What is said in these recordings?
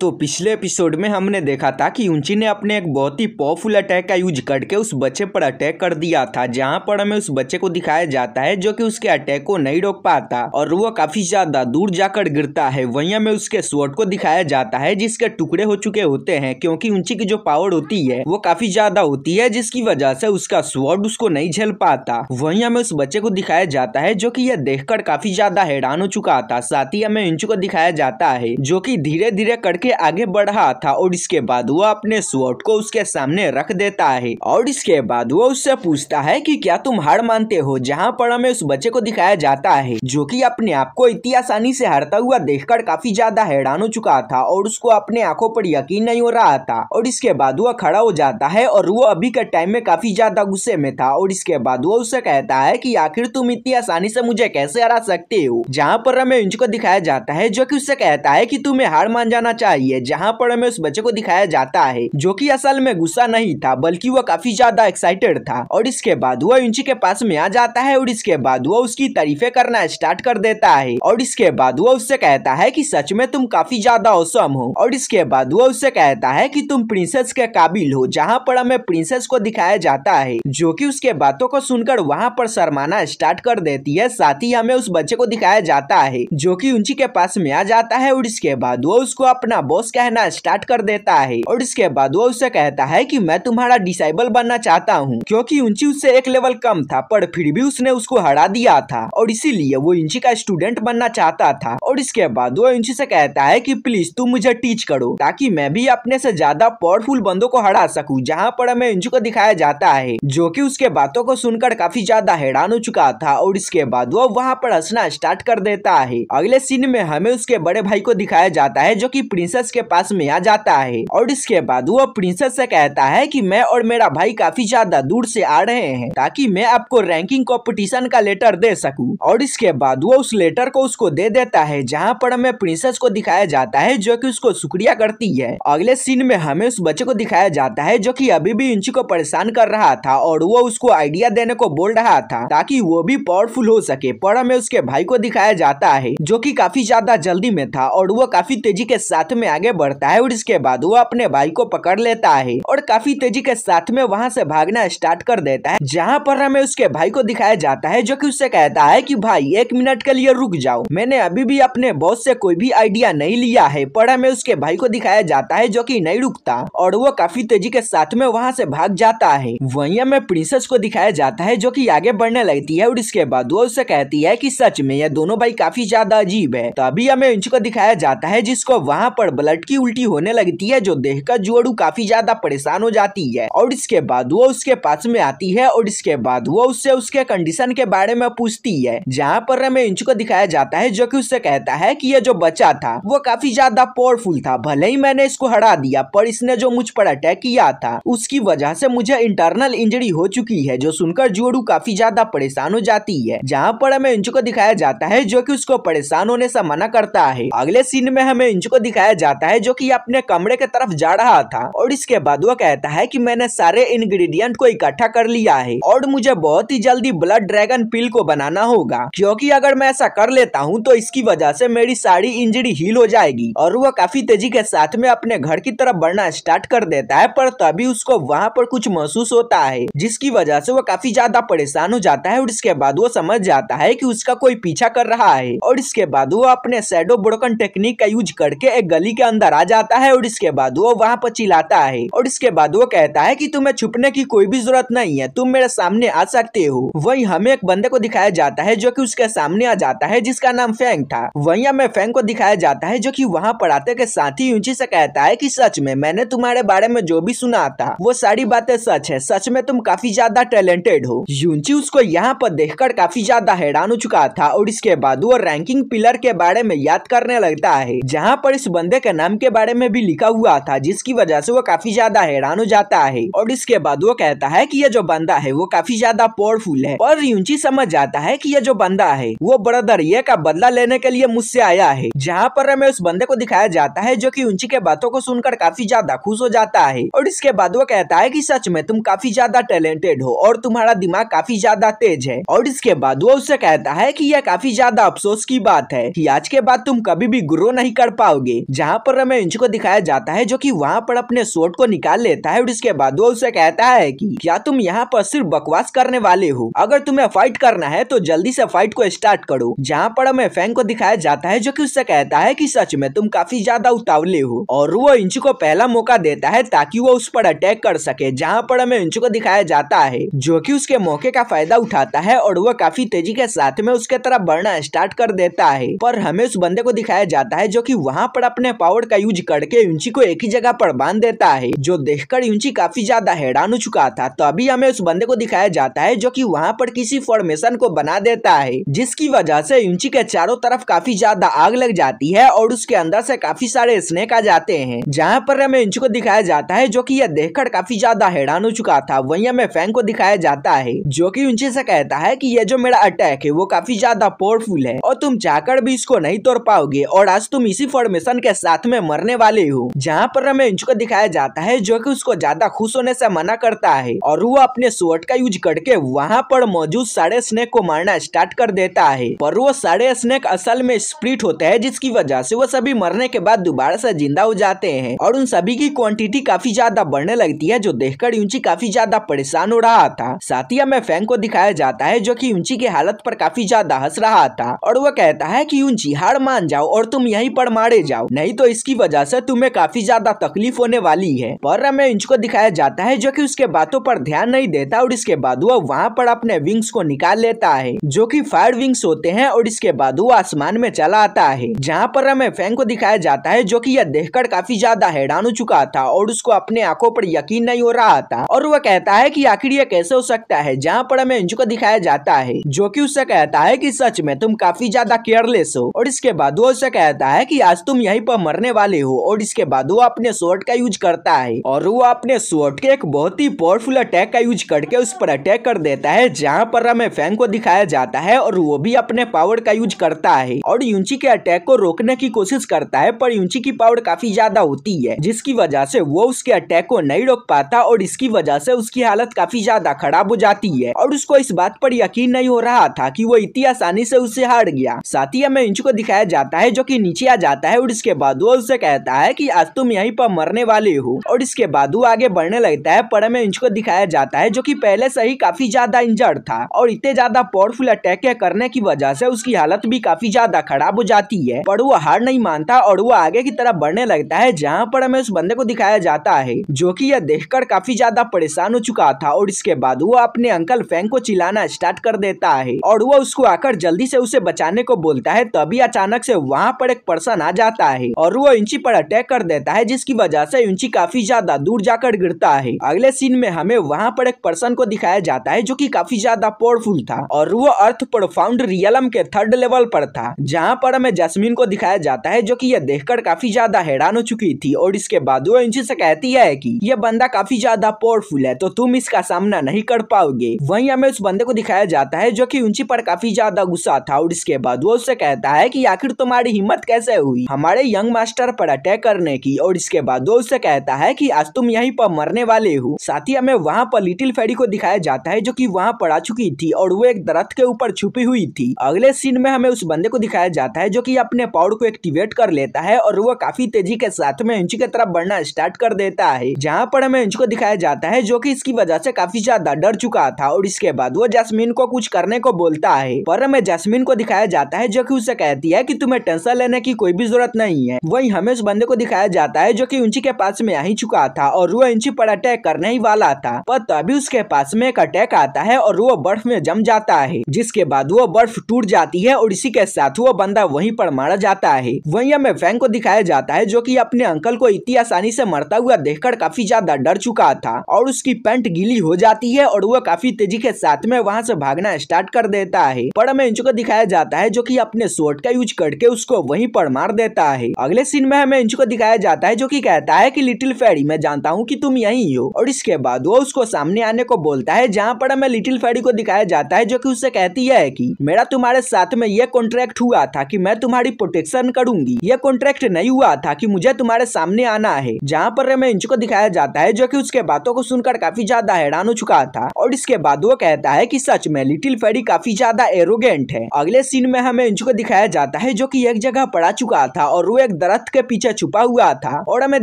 तो पिछले एपिसोड में हमने देखा था कि उंची ने अपने एक बहुत ही पावरफुल अटैक का यूज करके उस बच्चे पर अटैक कर दिया था जहां पर हमें उस बच्चे को दिखाया जाता है जो कि उसके अटैक को नहीं रोक पाता और वो काफी ज्यादा दूर जाकर गिरता है वहीं हमें उसके स्वर्ड को दिखाया जाता है जिसके टुकड़े हो चुके होते हैं क्योंकि उंची की जो पावर होती है वो काफी ज्यादा होती है जिसकी वजह से उसका स्वर्ड उसको नहीं झेल पाता वही हमें उस बच्चे को दिखाया जाता है जो की यह देखकर काफी ज्यादा हैरान हो चुका था साथ ही हमें उंची को दिखाया जाता है जो की धीरे धीरे करके के आगे बढ़ा था और इसके बाद वह अपने स्वॉट को उसके सामने रख देता है और इसके बाद वो उससे पूछता है कि क्या तुम हार मानते हो जहाँ पर हमें उस बच्चे को दिखाया जाता है जो कि अपने आप को इतनी आसानी से हारता हुआ देखकर काफी ज्यादा हैरान हो चुका था और उसको अपने आंखों पर यकीन नहीं हो रहा था और इसके बाद वह खड़ा हो जाता है और वो अभी के टाइम में काफी ज्यादा गुस्से में था और इसके बाद वो उसे कहता है की आखिर तुम इतनी आसानी से मुझे कैसे हरा सकते हो जहाँ पर हमें इंच को दिखाया जाता है जो की उससे कहता है की तुम्हें हार मान जाना चाहिए आई है जहाँ पर हमें उस बच्चे को दिखाया जाता है जो की असल में गुस्सा नहीं था बल्कि वह काफी ज्यादा एक्साइटेड था और इसके बाद वह इंची के पास में आ जाता है और इसके बाद वह उसकी तारीफे करना स्टार्ट कर देता है और इसके बाद वह उससे कहता है की सच में तुम काफी ज्यादा औसम हो और इसके बाद वह उससे कहता है की तुम प्रिंसेस के काबिल हो जहाँ पर हमें प्रिंसेस को दिखाया जाता है जो की उसके बातों को सुनकर वहाँ पर शरमाना स्टार्ट कर देती है साथ ही हमें उस बच्चे को दिखाया जाता है जो की ऊंची के पास में आ जाता है और इसके बाद वो उसको अपना बॉस कहना स्टार्ट कर देता है और इसके बाद वो उसे कहता है कि मैं तुम्हारा डिसाइबल बनना चाहता हूँ क्योंकि उंची उससे एक लेवल कम था पर फिर भी उसने उसको हरा दिया था और इसीलिए वो इंची का स्टूडेंट बनना चाहता था और इसके बाद वो इंची से कहता है की प्लीज तुम मुझे टीच करो ताकि मैं भी अपने से ज्यादा पावरफुल बंदों को हरा सकूँ जहाँ पर हमें इंची को दिखाया जाता है जो की उसके बातों को सुनकर काफी ज्यादा हैरान हो चुका था और इसके बाद वो वहाँ पर हंसना स्टार्ट कर देता है अगले सीन में हमें उसके बड़े भाई को दिखाया जाता है जो की प्रिंस प्रिंसेस के पास में आ जाता है और इसके बाद वो प्रिंसेस से कहता है कि मैं और मेरा भाई काफी ज्यादा दूर से आ रहे हैं ताकि मैं आपको रैंकिंग कॉम्पिटिशन का लेटर दे सकूं और इसके बाद वो उस लेटर को उसको दे देता है जहाँ पर हमें प्रिंसेस को दिखाया जाता है जो की उसको शुक्रिया करती है अगले सीन में हमें उस बच्चे को दिखाया जाता है जो की अभी भी इंची को परेशान कर रहा था और वो उसको आइडिया देने को बोल रहा था ताकि वो भी पावरफुल हो सके पर हमें उसके भाई को दिखाया जाता है जो की काफी ज्यादा जल्दी में था और वो काफी तेजी के साथ में में आगे बढ़ता है और इसके बाद वो अपने भाई को पकड़ लेता है और काफी तेजी के साथ में वहाँ से भागना स्टार्ट कर देता है जहाँ पर हमें उसके भाई को दिखाया जाता है जो की उससे कहता है की भाई एक मिनट के लिए रुक जाओ मैंने अभी भी अपने बॉस से कोई भी आइडिया नहीं लिया है पर हमें उसके भाई को दिखाया जाता है जो की नहीं रुकता और वो काफी तेजी के साथ में वहाँ से भाग जाता है वही हमें प्रिंसेस को दिखाया जाता है जो की आगे बढ़ने लगती है और इसके बाद वो उससे कहती है की सच में यह दोनों भाई काफी ज्यादा अजीब है तभी हमें को दिखाया जाता है जिसको वहाँ पर ब्लड की उल्टी होने लगती है जो देखकर जुआड़ू काफी ज्यादा परेशान हो जाती है और इसके बाद वो उसके पास में आती है और इसके बाद वो उससे उसके कंडीशन के बारे में पूछती है जहाँ पर इंच को दिखाया जाता है जो की उससे कहता है की ये जो बच्चा था वो काफी ज्यादा पावरफुल था भले ही मैंने इसको हरा दिया पर इसने जो मुझ पर अटैक किया था उसकी वजह से मुझे इंटरनल इंजरी हो चुकी है जो सुनकर जुड़ू काफी ज्यादा परेशान हो जाती है जहाँ पर हमें इंच को दिखाया जाता है जो की उसको परेशान होने से मना करता है अगले सीन में हमें इंच को दिखाया जाता है जो कि अपने कमरे के तरफ जा रहा था और इसके बाद वो कहता है कि मैंने सारे इंग्रेडिएंट को इकट्ठा कर लिया है और मुझे बहुत ही जल्दी ब्लड ड्रैगन पिल को बनाना होगा क्योंकि अगर मैं ऐसा कर लेता हूँ तो इसकी वजह से मेरी सारी इंजरी हील हो जाएगी और वह काफी तेजी के साथ में अपने घर की तरफ बढ़ना स्टार्ट कर देता है पर तभी उसको वहाँ पर कुछ महसूस होता है जिसकी वजह से वो काफी ज्यादा परेशान हो जाता है और इसके बाद वो समझ जाता है की उसका कोई पीछा कर रहा है और इसके बाद वो अपने सैडो ब्रोकन टेक्निक का यूज करके एक गली गली के अंदर आ जाता है और इसके बाद वो वहाँ पर चिल्लाता है और इसके बाद वो कहता है की तुम्हें छुपने की कोई भी जरूरत नहीं है तुम मेरे सामने आ सकते हो वही हमें एक बंदे को दिखाया जाता है जो की उसके सामने आ जाता है जिसका नाम फैंग था वही हमें फैंग को दिखाया जाता है जो की वहाँ पर आते के साथ ही यूची से कहता है की सच में मैंने तुम्हारे बारे में जो भी सुना था वो सारी बातें सच है सच में तुम काफी ज्यादा टैलेंटेड हो यूंची उसको यहाँ पर देखकर काफी ज्यादा हैरान हो चुका था और इसके बाद वो रैंकिंग पिलर के बारे में याद करने लगता है जहाँ पर इस बंदे पौधे के नाम के बारे में भी लिखा हुआ था जिसकी वजह से वो काफी ज्यादा हैरान हो जाता है और इसके बाद वो कहता है की ये जो बंदा है वो काफी ज्यादा पावरफुल है और रियुंची समझ जाता है की ये जो बंदा है वो ब्रदर ये का बदला लेने के लिए मुझसे आया है जहाँ पर हमें उस बंदे को दिखाया जाता है जो की उंची के बातों को सुनकर काफी ज्यादा खुश हो जाता है और इसके बाद वो कहता है की सच में तुम काफी ज्यादा टैलेंटेड हो और तुम्हारा दिमाग काफी ज्यादा तेज है और इसके बाद वो उससे कहता है की यह काफी ज्यादा अफसोस की बात है की आज के बाद तुम कभी भी ग्रो नहीं कर पाओगे यहाँ पर इंच को दिखाया जाता है जो कि वहाँ पर अपने सोट को निकाल लेता है और इसके बाद वो उसे कहता है कि क्या तुम यहाँ पर सिर्फ बकवास करने वाले हो अगर तुम्हें फाइट करना है तो जल्दी से फाइट को स्टार्ट करो जहाँ पर हमें फैंग को दिखाया जाता है जो की उससे कहता है की सच में तुम काफी ज्यादा उतावले हो और वो इंच को पहला मौका देता है ताकि वो उस पर अटैक कर सके जहाँ पर हमें इंच को दिखाया जाता है जो की उसके मौके का फायदा उठाता है और वो काफी तेजी के साथ में उसके तरफ बढ़ना स्टार्ट कर देता है पर हमें उस बंदे को दिखाया जाता है जो की वहाँ पर अपने पावर का यूज करके यूंची को एक ही जगह पर बांध देता है जो देखकर यूंची काफी ज्यादा हैरान हो चुका था तभी हमें उस बंदे को दिखाया जाता है जो की वहाँ पर किसी फॉर्मेशन को बना देता है जिसकी वजह से यूंची के चारों तरफ काफी ज्यादा आग लग जाती है और उसके अंदर से काफी सारे स्नेक आ जाते हैं जहाँ पर हमें यूंची को दिखाया जाता है जो की यह देख काफी ज्यादा हैरान हो चुका था वही हमें फैंग को दिखाया जाता है जो की यूंची से कहता है की यह जो मेरा अटैक है वो काफी ज्यादा पावरफुल है और तुम चाहकर भी इसको नहीं तोड़ पाओगे और आज तुम इसी फॉर्मेशन के साथ में मरने वाली हूँ जहाँ पर हमें इंच को दिखाया जाता है जो की उसको ज्यादा खुश होने से मना करता है और वो अपने स्वर्ट का यूज करके वहाँ पर मौजूद सारे स्नेक को मारना स्टार्ट कर देता है पर वो सारे स्नेक असल में स्प्रिट होते हैं जिसकी वजह से वो सभी मरने के बाद दोबारा से जिंदा हो जाते हैं और उन सभी की क्वांटिटी काफी ज्यादा बढ़ने लगती है जो देख कर काफी ज्यादा परेशान हो रहा था साथ ही हमें फैंक को दिखाया जाता है जो की यूंची की हालत पर काफी ज्यादा हंस रहा था और वो कहता है की यूंची हार मान जाओ और तुम यही पर मारे जाओ नहीं तो इसकी वजह से तुम्हें काफी ज्यादा तकलीफ होने वाली है पर हमें इंच को दिखाया जाता है जो कि उसके बातों पर ध्यान नहीं देता और इसके बाद वह वहाँ पर अपने विंग्स को निकाल लेता है जो की फायर विंग्स होते हैं और इसके बाद वो आसमान में चला आता है जहाँ पर हमें फैंग को दिखाया जाता है जो की यह देख काफी ज्यादा हैरान हो चुका था और उसको अपने आंखों पर यकीन नहीं हो रहा था और वह कहता है की आखिर यह कैसे हो सकता है जहाँ पर हमें इंच को दिखाया जाता है जो की उससे कहता है की सच में तुम काफी ज्यादा केयरलेस हो और इसके बाद वो उसे कहता है की आज तुम यही पर मरने वाले हो और इसके बाद वो अपने स्वॉर्ड का यूज करता है और वो अपने स्वॉर्ड के एक बहुत ही पावरफुल अटैक का यूज करके उस पर अटैक कर देता है जहाँ पर हमें फैंग को दिखाया जाता है और वो भी अपने पावर का यूज करता है और यूंची के अटैक को रोकने की कोशिश करता है पर यूंची की पावर काफी ज्यादा होती है जिसकी वजह से वो उसके अटैक को नहीं रोक पाता और इसकी वजह से उसकी हालत काफी ज्यादा खराब हो जाती है और उसको इस बात पर यकीन नहीं हो रहा था कि वो इतनी आसानी से उसे हार गया साथ ही हमें इंच को दिखाया जाता है जो कि नीचे आ जाता है और इसके बाद बादुआ उसे कहता है कि आज तुम यहीं पर मरने वाले हो और इसके वो आगे बढ़ने लगता है पर हमें इंच को दिखाया जाता है जो की पहले से ही काफी ज्यादा इंजर्ड था और इतने ज्यादा पावरफुल अटैक करने की वजह से उसकी हालत भी काफी ज्यादा खराब हो जाती है पर वो हार नहीं मानता और वो आगे की तरफ बढ़ने लगता है जहाँ पर हमें उस बंदे को दिखाया जाता है जो की यह देखकर काफी ज्यादा परेशान हो चुका था और इसके बाद वो अपने अंकल फैंक को चिल्लाना स्टार्ट कर देता है और वो उसको आकर जल्दी से उसे बचाने को बोलता है तभी अचानक से वहाँ पर एक पर्सन आ जाता है और और वो इंची पर अटैक कर देता है जिसकी वजह से इंची काफी ज्यादा दूर जाकर गिरता है अगले सीन में हमें वहाँ पर एक पर्सन को दिखाया जाता है जो की काफी ज्यादा पावरफुल था और वो अर्थ प्रोफाउंड रियलम के थर्ड लेवल पर था जहाँ पर हमें जैसमिन को दिखाया जाता है जो की यह देख काफी ज्यादा हैरान हो चुकी थी और इसके बाद वो इंची से कहती है की यह बंदा काफी ज्यादा पावरफुल है तो तुम इसका सामना नहीं कर पाओगे वहीं हमें उस बंदे को दिखाया जाता है जो की उंची पर काफी ज्यादा गुस्सा था और इसके बाद वो उससे कहता है की आखिर तुम्हारी हिम्मत कैसे हुई हमारे यंग यंग मास्टर पर अटैक करने की और इसके बाद वो उससे कहता है कि आज तुम यहीं पर मरने वाले हो साथ ही हमें वहाँ पर लिटिल फेडी को दिखाया जाता है जो की वहाँ पर आ चुकी थी और वो एक दरख्त के ऊपर छुपी हुई थी अगले सीन में हमें उस बंदे को दिखाया जाता है जो की अपने पावर को एक्टिवेट कर लेता है और वो काफी तेजी के साथ में इंची की तरफ बढ़ना स्टार्ट कर देता है जहाँ पर हमें इंच को दिखाया जाता है जो की इसकी वजह से काफी ज्यादा डर चुका था और इसके बाद वो जैसमिन को कुछ करने को बोलता है पर हमें जैसमिन को दिखाया जाता है जो की उसे कहती है की तुम्हें टेंशन लेने की कोई भी जरूरत नहीं है हैं वही हमें उस बंदे को दिखाया जाता है जो की उंची के पास में आ ही चुका था और वो इंची पर अटैक करने ही वाला था पर तभी उसके पास में एक अटैक आता है और वो बर्फ में जम जाता है जिसके बाद वो बर्फ टूट जाती है और इसी के साथ वो बंदा वहीं पर मारा जाता है वहीं हमें फैंग को दिखाया जाता है जो की अपने अंकल को इतनी आसानी से मरता हुआ देखकर काफी ज्यादा डर चुका था और उसकी पेंट गीली हो जाती है और वो काफी तेजी के साथ में वहाँ से भागना स्टार्ट कर देता है पर हमें इंच को दिखाया जाता है जो की अपने शोट का यूज करके उसको वहीं पर मार देता है अगले सीन में हमें इंजू को दिखाया जाता है जो की कहता है की लिटिल फेरी मैं जानता हूँ की तुम यही हो और इसके बाद वो उसको सामने आने को बोलता है जहाँ पर हमें लिटिल फेरी को दिखाया जाता है जो की उससे कहती है की मेरा तुम्हारे साथ में यह कॉन्ट्रैक्ट हुआ था की मैं तुम्हारी प्रोटेक्शन करूंगी ये कॉन्ट्रैक्ट नहीं हुआ था की मुझे तुम्हारे सामने आना है जहाँ पर हमें इंजू को दिखाया जाता है जो की उसके बातों को सुनकर काफी ज्यादा हैरान हो चुका था और इसके बाद वो कहता है की सच में लिटिल फेरी काफी ज्यादा एरोगेंट है अगले सीन में हमें इंजू को दिखाया जाता है जो की एक जगह पड़ा चुका था और वो एक दरख्त के पीछे छुपा हुआ था और हमें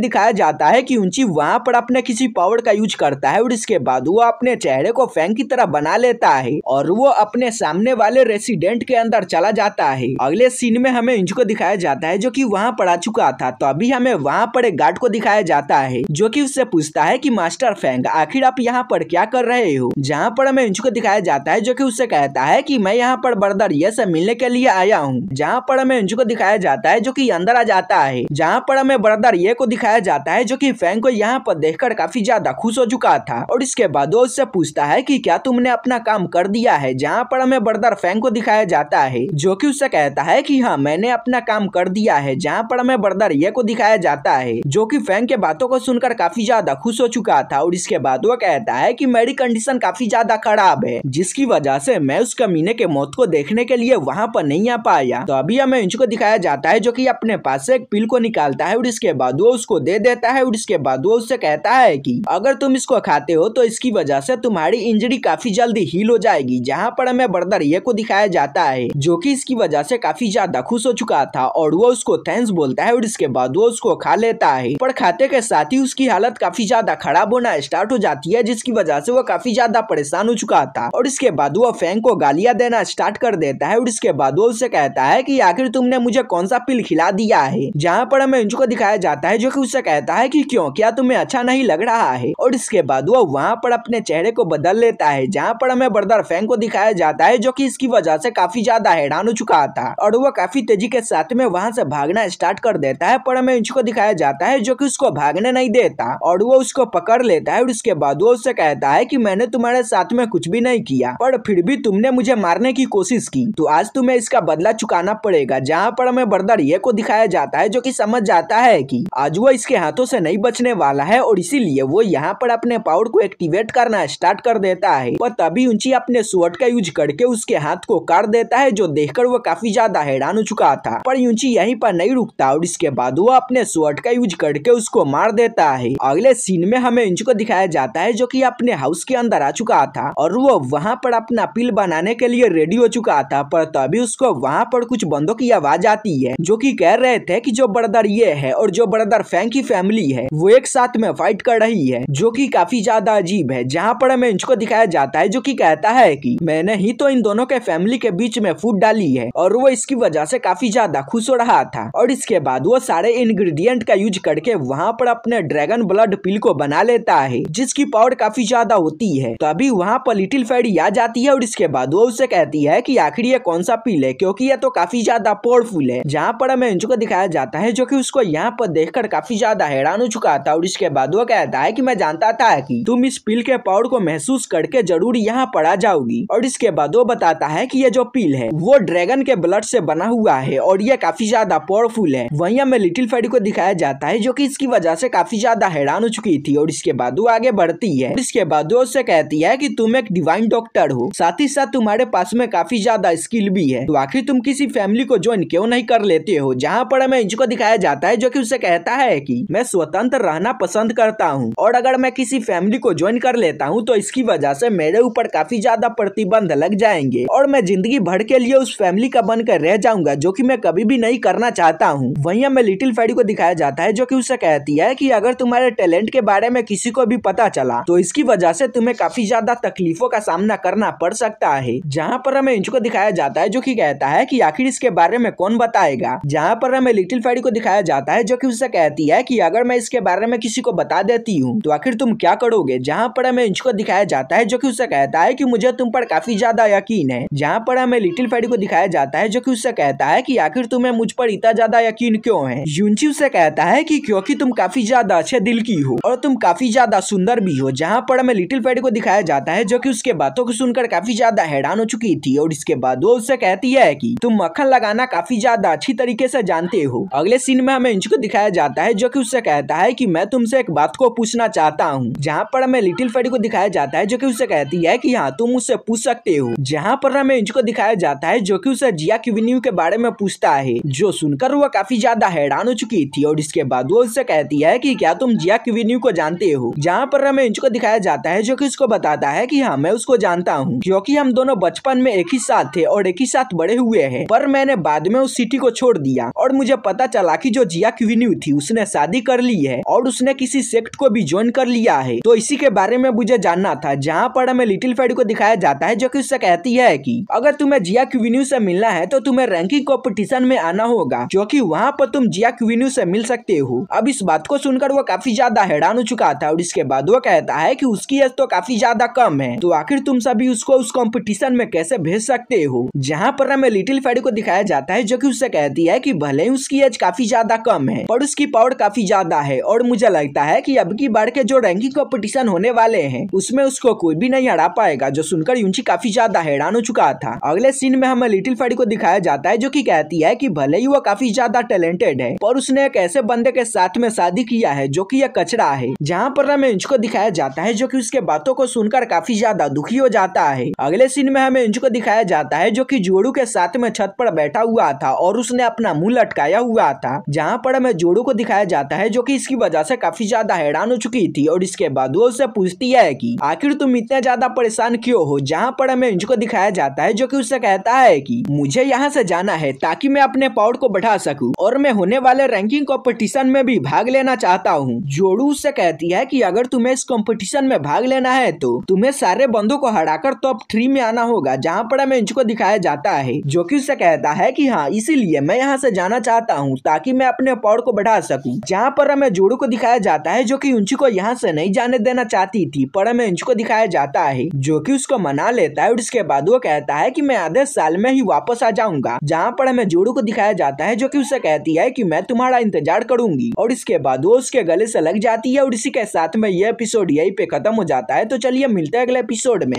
दिखाया जाता है कि ऊंची वहाँ पर अपने किसी पावर का यूज करता है और इसके बाद वो अपने चेहरे को फैंग की तरह बना लेता है और वो अपने सामने वाले रेसिडेंट के अंदर चला जाता है अगले सीन में हमें इंच को दिखाया जाता है जो की वहाँ पर आ चुका था तो अभी हमें वहाँ पर एक गार्ड को दिखाया जाता है जो की उससे पूछता है की मास्टर फैंग आखिर आप यहाँ पर क्या कर रहे हो जहाँ पर हमें इंच को दिखाया जाता है जो की उससे कहता है की मैं यहाँ पर ये से मिलने के लिए आया हूँ जहाँ पर हमें इंच को दिखाया जाता है जो की अंदर आ जाता जाता है जहाँ पर हमें ब्रदर ये को दिखाया जाता है जो की फैंग को यहाँ पर देखकर काफी ज्यादा खुश हो चुका था और इसके बाद वो उससे पूछता है की क्या तुमने अपना काम कर दिया है जहाँ पर हमें ब्रदर फैंग को दिखाया जाता है जो की उससे कहता है की हाँ मैंने अपना काम कर दिया है जहाँ पर हमें ब्रदर ये को दिखाया जाता है जो की फैंग के बातों को सुनकर काफी ज्यादा खुश हो चुका था और इसके बाद वो कहता है की मेरी कंडीशन काफी ज्यादा खराब है जिसकी वजह से मैं उस कमीने के मौत को देखने के लिए वहाँ पर नहीं आ पाया तो अभी हमें इंच को दिखाया जाता है जो की अपने पास से एक पिल को निकालता है और इसके बाद वो उसको दे देता है और इसके बाद वो उससे कहता है कि अगर तुम इसको खाते हो तो इसकी वजह से तुम्हारी इंजरी काफी जल्दी हील हो जाएगी जहाँ पर हमें बर्दर ये को दिखाया जाता है जो की इसकी वजह से काफी ज्यादा खुश हो चुका था और वो उसको थैंस बोलता है और इसके बाद वो उसको खा लेता है पर खाते के साथ ही उसकी हालत काफी ज्यादा खराब होना स्टार्ट हो जाती है जिसकी वजह से वो काफी ज्यादा परेशान हो चुका था और इसके बाद वो फैंग को गालियां देना स्टार्ट कर देता है और इसके बाद वो उससे कहता है कि आखिर तुमने मुझे कौन सा पिल खिला दिया है है जहाँ पर हमें अंजू को दिखाया जाता है जो की उससे कहता है की क्यों क्या तुम्हें अच्छा नहीं लग रहा है और इसके बाद वह वहाँ पर अपने चेहरे को बदल लेता है जहाँ पर हमें बर्दर फैंग को दिखाया जाता है जो की इसकी वजह से काफी ज्यादा हैरान हो चुका था और वह काफी तेजी के साथ में वहाँ से भागना स्टार्ट कर देता है पर हमें इंजू को दिखाया जाता है जो की उसको भागने नहीं देता और वो उसको पकड़ लेता है और उसके बाद वो उससे कहता है कि मैंने तुम्हारे साथ में कुछ भी नहीं किया पर फिर भी तुमने मुझे मारने की कोशिश की तो आज तुम्हें इसका बदला चुकाना पड़ेगा जहाँ पर हमें बर्दर ये को दिखाया जाता जाता है जो कि समझ जाता है कि आज वो इसके हाथों से नहीं बचने वाला है और इसीलिए वो यहाँ पर अपने पावर को एक्टिवेट करना स्टार्ट कर देता है पर तभी उंची अपने स्वर्ट का यूज करके उसके हाथ को काट देता है जो देखकर वो काफी ज्यादा हैरान हो चुका था पर यूची यही पर नहीं रुकता और इसके बाद वो अपने स्वर्ट का यूज करके उसको मार देता है अगले सीन में हमें इंच को दिखाया जाता है जो की अपने हाउस के अंदर आ चुका था और वो वहाँ पर अपना पिल बनाने के लिए रेडी हो चुका था पर तभी उसको वहाँ पर कुछ बंदों की आवाज आती है जो की कह रहे थे है कि जो ब्रदर ये है और जो ब्रदर फैंग की फैमिली है वो एक साथ में फाइट कर रही है जो की काफी ज्यादा अजीब है जहाँ पर हमें इंच को दिखाया जाता है जो की कहता है की मैंने ही तो इन दोनों के फैमिली के बीच में फूट डाली है और वो इसकी वजह से काफी ज्यादा खुश हो रहा था और इसके बाद वो सारे इनग्रीडियंट का यूज करके वहाँ पर अपने ड्रैगन ब्लड पिल को बना लेता है जिसकी पावर काफी ज्यादा होती है तो अभी वहाँ पर लिटिल फैडी आ जाती है और इसके बाद वो उसे कहती है की आखिर ये कौन सा पिल है क्यूँकी ये तो काफी ज्यादा पावरफुल है जहाँ पर हमें इंच को दिखाया बताया जाता है जो कि उसको यहाँ पर देखकर काफी ज्यादा हैरान हो चुका था और इसके बाद वो कहता है कि मैं जानता था कि तुम इस पिल के पाउडर को महसूस करके जरूर यहाँ पर आ जाओगी और इसके बाद वो बताता है की ये जो पिल है वो ड्रैगन के ब्लड से बना हुआ है और ये काफी ज्यादा पावरफुल है वही हमें लिटिल फेडी को दिखाया जाता है जो की इसकी वजह से काफी ज्यादा हैरान हो चुकी थी और इसके बाद वो आगे बढ़ती है इसके बाद वो उससे कहती है की तुम एक डिवाइन डॉक्टर हो साथ ही साथ तुम्हारे पास में काफी ज्यादा स्किल भी है तो आखिर तुम किसी फैमिली को ज्वाइन क्यों नहीं कर लेते हो जहाँ पर हमें में को दिखाया जाता है जो कि उसे कहता है कि मैं स्वतंत्र रहना पसंद करता हूँ और अगर मैं किसी फैमिली को ज्वाइन कर लेता हूँ तो इसकी वजह से मेरे ऊपर काफी ज्यादा प्रतिबंध लग जाएंगे और मैं जिंदगी भर के लिए उस फैमिली का बनकर रह जाऊंगा जो की मैं कभी भी नहीं करना चाहता हूँ वही हमें लिटिल फैडी को दिखाया जाता है जो की उसे कहती है की अगर तुम्हारे टैलेंट के बारे में किसी को भी पता चला तो इसकी वजह से तुम्हें काफी ज्यादा तकलीफों का सामना करना पड़ सकता है जहाँ पर हमें इंच को दिखाया जाता है जो की कहता है की आखिर इसके बारे में कौन बताएगा जहाँ पर हमें लिटिल फेरी को दिखाया जाता है जो कि उससे कहती है कि अगर मैं इसके बारे में किसी को बता देती हूँ तो आखिर तुम क्या करोगे जहाँ पर हमें इंच को दिखाया जाता है जो कि उससे कहता है कि मुझे तुम पर काफी ज्यादा यकीन है जहाँ पर हमें लिटिल फेरी को दिखाया जाता है जो की उससे कहता है की आखिर तुम्हें मुझ पर इतना ज्यादा यकीन क्यों है यूंची उसे कहता है की क्योंकि तुम काफी ज्यादा अच्छे दिल की हो और तुम काफी ज्यादा सुंदर भी हो जहाँ पर हमें लिटिल फेरी को दिखाया जाता है जो की उसके बातों को सुनकर काफी ज्यादा हैरान हो चुकी थी और इसके बाद वो उससे कहती है की तुम मक्खन लगाना काफी ज्यादा अच्छी तरीके से जानते हो हो अगले सीन में हमें इंच को दिखाया जाता है जो की उससे कहता है की मैं तुमसे एक बात को पूछना चाहता हूँ जहाँ पर हमें लिटिल फेडी को दिखाया जाता है जो की उससे कहती है की हाँ तुम उससे पूछ सकते हो जहाँ पर हमें इंच को दिखाया जाता है जो की उसे जिया क्यूबिन्यू के बारे में पूछता है जो सुनकर वह काफी ज्यादा हैरान हो चुकी थी और इसके बाद वो उससे कहती है की क्या तुम जिया क्यूबिन्यू को जानते हो जहाँ पर हमें इंच को दिखाया जाता है जो की उसको बताता है की हाँ मैं उसको जानता हूँ क्यूँकी हम दोनों बचपन में एक ही साथ थे और एक ही साथ बड़े हुए है पर मैंने बाद में उस सिटी को छोड़ दिया और मुझे पता चला कि जो जिया क्वीन्यू थी उसने शादी कर ली है और उसने किसी सेक्ट को भी ज्वाइन कर लिया है तो इसी के बारे में मुझे जानना था जहाँ पर हमें लिटिल फेड को दिखाया जाता है जो की उससे कहती है की अगर तुम्हें जिया क्वीन्यू ऐसी मिलना है तो तुम्हें रैंकिंग कॉम्पिटिशन में आना होगा की वहाँ पर तुम जिया क्वीन्यू ऐसी मिल सकते हो अब इस बात को सुनकर वो काफी ज्यादा हैरान हो चुका था और इसके बाद वो कहता है की उसकी एज तो काफी ज्यादा कम है तो आखिर तुम सभी उसको उस कॉम्पिटिशन में कैसे भेज सकते हो जहाँ पर हमें लिटिल फेड को दिखाया जाता है जो की उससे कहती है की भले ही उसकी उसकी एज काफी ज्यादा कम है और उसकी पावर काफी ज्यादा है और मुझे लगता है की अब की बार के जो रैंकिंग कॉम्पिटिशन होने वाले है उसमें उसको कोई भी नहीं हरा पाएगा जो सुनकर यूंची काफी ज्यादा हैरान हो चुका था अगले सीन में हमें लिटिल फाड़ी को दिखाया जाता है जो की कहती है की भले ही वो काफी ज्यादा टैलेंटेड है और उसने एक ऐसे बंदे के साथ में शादी किया है जो की यह कचरा है जहाँ पर हमें इंच को दिखाया जाता है जो की उसके बातों को सुनकर काफी ज्यादा दुखी हो जाता है अगले सीन में हमें इंच को दिखाया जाता है जो की जोड़ू के साथ में छत पर बैठा हुआ था और उसने अपना मुंह लटकाया हुआ था जहाँ पर हमें जोड़ू को दिखाया जाता है जो की इसकी वजह से काफी ज्यादा हैरान हो चुकी थी और इसके बाद वो उससे पूछती है की आखिर तुम इतना ज्यादा परेशान क्यों हो जहाँ पर हमें इंज को दिखाया जाता है जो की उससे कहता है की मुझे यहाँ से जाना है ताकि मैं अपने पावर को बढ़ा सकूँ और मैं होने वाले रैंकिंग कंपटीशन में भी भाग लेना चाहता हूँ जोड़ू उससे कहती है कि अगर तुम्हें इस कंपटीशन में भाग लेना है तो तुम्हें सारे बंदों को हराकर टॉप तो थ्री में आना होगा जहाँ पर हमें इंच को दिखाया जाता है जो कि उससे कहता है कि हाँ इसीलिए मैं यहाँ से जाना चाहता चाहता हूँ ताकि मैं अपने पौर को बढ़ा सकूँ जहाँ पर हमें जोड़ू को दिखाया जाता है जो की उंची को यहाँ से नहीं जाने देना चाहती थी पर हमें उंची को दिखाया जाता है जो की उसको मना लेता है और उसके बाद वो कहता है की मैं आधे साल में ही वापस आ जाऊंगा जहाँ पर हमें जोड़ू को दिखाया जाता है जो की उसे कहती है की मैं तुम्हारा इंतजार करूंगी और इसके बाद वो उसके गले से लग जाती है और इसी के साथ में यह एपिसोड यही पे खत्म हो जाता है तो चलिए मिलते हैं अगले एपिसोड में